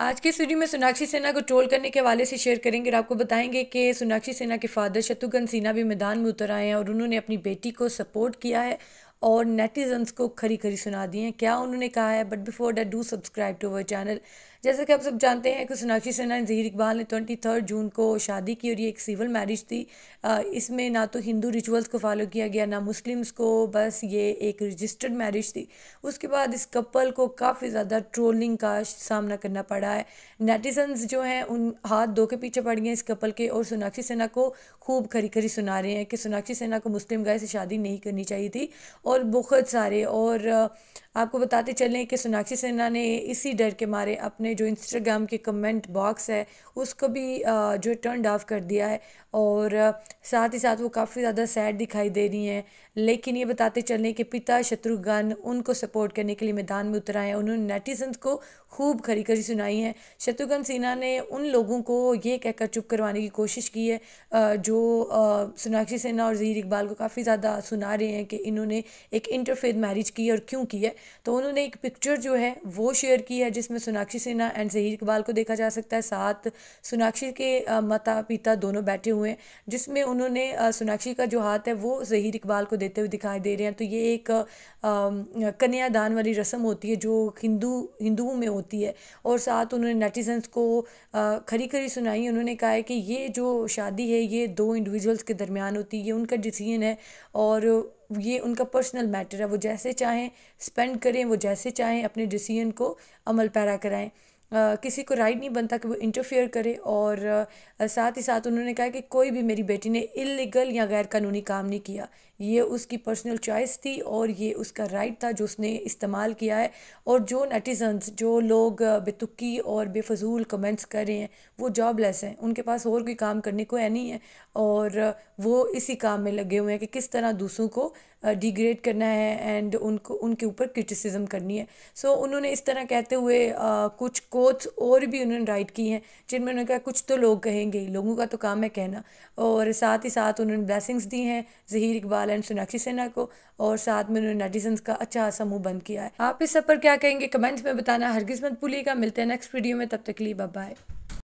आज के इस वीडियो में सोनाक्षी सेना को ट्रोल करने के हवाले से शेयर करेंगे और आपको बताएंगे कि सोनाक्षी सेना के फादर शत्रुघ्न सिन्हा भी मैदान में उतर आए हैं और उन्होंने अपनी बेटी को सपोर्ट किया है और नेटिजन्स को खरी खरी सुना दी हैं क्या उन्होंने कहा है but before that do subscribe to our channel जैसा कि आप सब जानते हैं कि सोनाक्षी सिन्हा ने जहीर इकबाल ने ट्वेंटी थर्ड जून को शादी की और ये एक सिविल मैरिज थी इसमें ना तो हिंदू रिचुअल्स को फॉलो किया गया ना मुस्लिम्स को बस ये एक रजिस्टर्ड मैरिज थी उसके बाद इस कपल को काफ़ी ज़्यादा ट्रोलिंग का सामना करना पड़ा है नेटिजन्स जो हैं उन हाथ धो के पीछे पड़ गए इस कपल के और सोनाक्षी सिन्हा को खूब खरी खरी सुना रहे हैं कि सोनाक्षी सिन्हा को मुस्लिम गाय से शादी नहीं करनी चाहिए थी और बहुत सारे और आपको बताते चलें कि सोनाक्षी सिन्हा ने इसी डर के मारे अपने जो इंस्टाग्राम के कमेंट बॉक्स है उसको भी जो टर्न ऑफ कर दिया है और साथ ही साथ वो काफ़ी ज़्यादा सैड दिखाई दे रही हैं लेकिन ये बताते चलें कि पिता शत्रुघ्न उनको सपोर्ट करने के लिए मैदान में उतर आए हैं उन्होंने नेटिजन्स को खूब खरी खरी सुनाई हैं शत्रुघ्न सिन्हा ने उन लोगों को ये कहकर चुप करवाने की कोशिश की है जो सोनाक्षी सिन्हा और जहीर इकबाल को काफ़ी ज़्यादा सुना रहे हैं कि इन्होंने एक इंटरफेथ मैरिज की है और क्यों की है तो उन्होंने एक पिक्चर जो है वो शेयर की है जिसमें सोनाक्षी सिन्हा एंड जहीर इकबाल को देखा जा सकता है साथ सोनाक्षी के माता पिता दोनों बैठे हुए हैं जिसमें उन्होंने सोनाक्षी का जो हाथ है वो जहीर इकबाल को देते हुए दिखाई दे रहे हैं तो ये एक कन्यादान वाली रस्म होती है जो हिंदू हिंदुओं में होती है और साथ उन्होंने नेटिजन्स को खरी खरी सुनाई उन्होंने कहा है कि ये जो शादी है ये दो इंडिविजुअल्स के दरमियान होती है ये उनका डिसीजन है और ये उनका पर्सनल मैटर है वो जैसे चाहें स्पेंड करें वो जैसे चाहें अपने डिसीजन को अमल पैरा कराएं किसी को राइट नहीं बनता कि वो इंटरफेयर करे और साथ ही साथ उन्होंने कहा कि कोई भी मेरी बेटी ने इलीगल या गैर कानूनी काम नहीं किया ये उसकी पर्सनल चॉइस थी और ये उसका राइट था जो उसने इस्तेमाल किया है और जो नेटिजन्स जो लोग बेतुकी और बेफजूल कमेंट्स कर रहे हैं वो जॉबलेस हैं उनके पास और कोई काम करने को है नहीं है और वो इसी काम में लगे हुए हैं कि किस तरह दूसरों को डिग्रेड करना है एंड उनको उनके ऊपर क्रिटिसिज्म करनी है सो so, उन्होंने इस तरह कहते हुए आ, कुछ को कोट्स और भी उन्होंने राइट की हैं जिनमें उन्होंने कहा कुछ तो लोग कहेंगे लोगों का तो काम है कहना और साथ ही साथ उन्होंने ब्लैसिंग्स दी हैं जहीर इकबाल एंड सोनाक्षी सिन्हा को और साथ में उन्होंने नेटिजन का अच्छा सा मुँह बंद किया है आप इस सब पर क्या कहेंगे कमेंट्स में बताना हरगिज मत भूलिएगा मिलते हैं नेक्स्ट वीडियो में तब तक लिए बाय